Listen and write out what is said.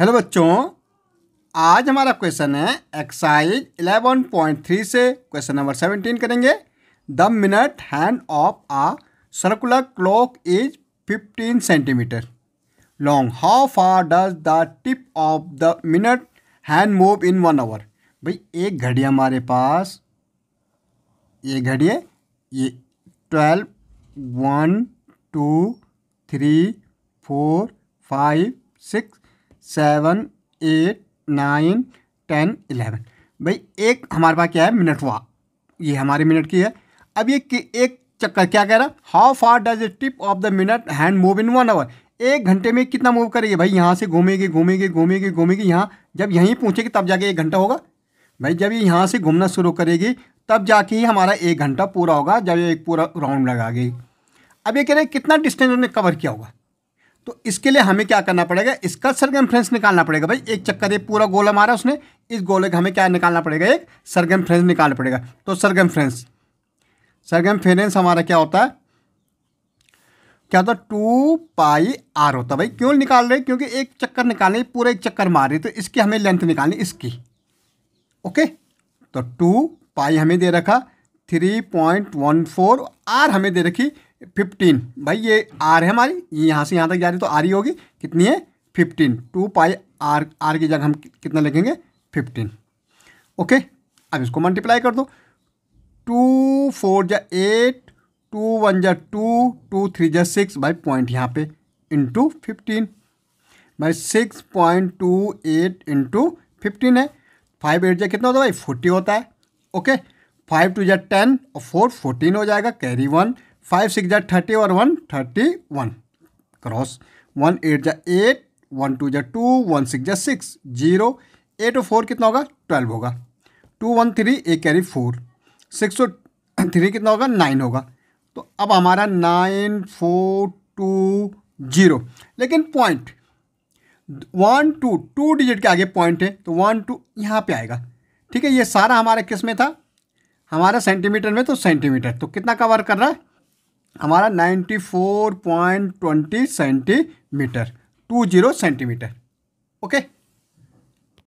hello बच्चों आज हमारा क्वेश्चन है एक्साइज 11.3 से क्वेश्चन नंबर 17 करेंगे the minute hand of a circular clock is 15 centimetre long how far does the tip of the minute hand move in one hour भाई एक घड़ी हमारे पास ये घड़ी है ये twelve one two three four five six seven eight nine ten eleven भाई एक हमारे पास क्या है मिनट हुआ ये हमारे मिनट की है अब ये एक चक्कर क्या कह रहा how far does tip of the minute hand move in one hour एक घंटे में कितना मूव करेगी भाई यहाँ से घूमेगी घूमेगी घूमेगी घूमेगी यहाँ जब यहीं पहुँचेगी तब जाके एक घंटा होगा भाई जब ये यहाँ से घूमना शुरू करेगी तब जाके ही हमारा एक घंटा पूरा होगा जब ये एक पूरा राउंड लगा गई अब ये कह रहे हैं कितना डिस्टेंस उन्होंने कवर किया होगा तो इसके लिए हमें क्या करना पड़ेगा इसका सरगम निकालना पड़ेगा भाई एक चक्कर ये पूरा गोला हमारा उसने इस गोले का हमें क्या निकालना पड़ेगा एक सरगम निकालना पड़ेगा तो सरगम फ्रेंस सरगम फ्रेंस हमारा क्या होता है क्या होता है टू पाई आर होता भाई क्यों निकाल रहे क्योंकि एक चक्कर निकालने पूरा एक चक्कर मार रही तो इसकी हमें लेंथ निकालनी इसकी ओके तो टू पाई हमें दे रखा three point one four r हमें दे रखी फिफ्टीन भाई ये आर है हमारी यहाँ से यहाँ तक जा रही तो आर ही होगी कितनी है fifteen two pi r r की जगह हम कितना लिखेंगे फिफ्टीन ओके अब इसको मल्टीप्लाई कर दो टू फोर जा एट टू वन जा टू टू थ्री जा सिक्स बाई पॉइंट यहाँ पे इंटू फिफ्टीन भाई six point two eight into fifteen है फाइव एट जा कितना होता है भाई फोर्टी होता है ओके फाइव टू जा टेन और फोर फोर्टीन हो जाएगा कैरी वन फाइव सिक्स जा थर्टी और one thirty one cross one eight जा एट वन टू जा टू वन सिक्स जा सिक्स जीरो एट और फोर कितना होगा ट्वेल्व होगा टू वन थ्री एक कैरी फोर सिक्स और थ्री कितना होगा नाइन होगा तो अब हमारा नाइन फोर टू जीरो लेकिन point one two two digit के आगे पॉइंट है तो वन टू यहाँ पे आएगा ठीक है ये सारा हमारा किस में था हमारा सेंटीमीटर में तो सेंटीमीटर तो कितना कवर कर रहा है हमारा ninety four point twenty centimetre two zero centimetre okay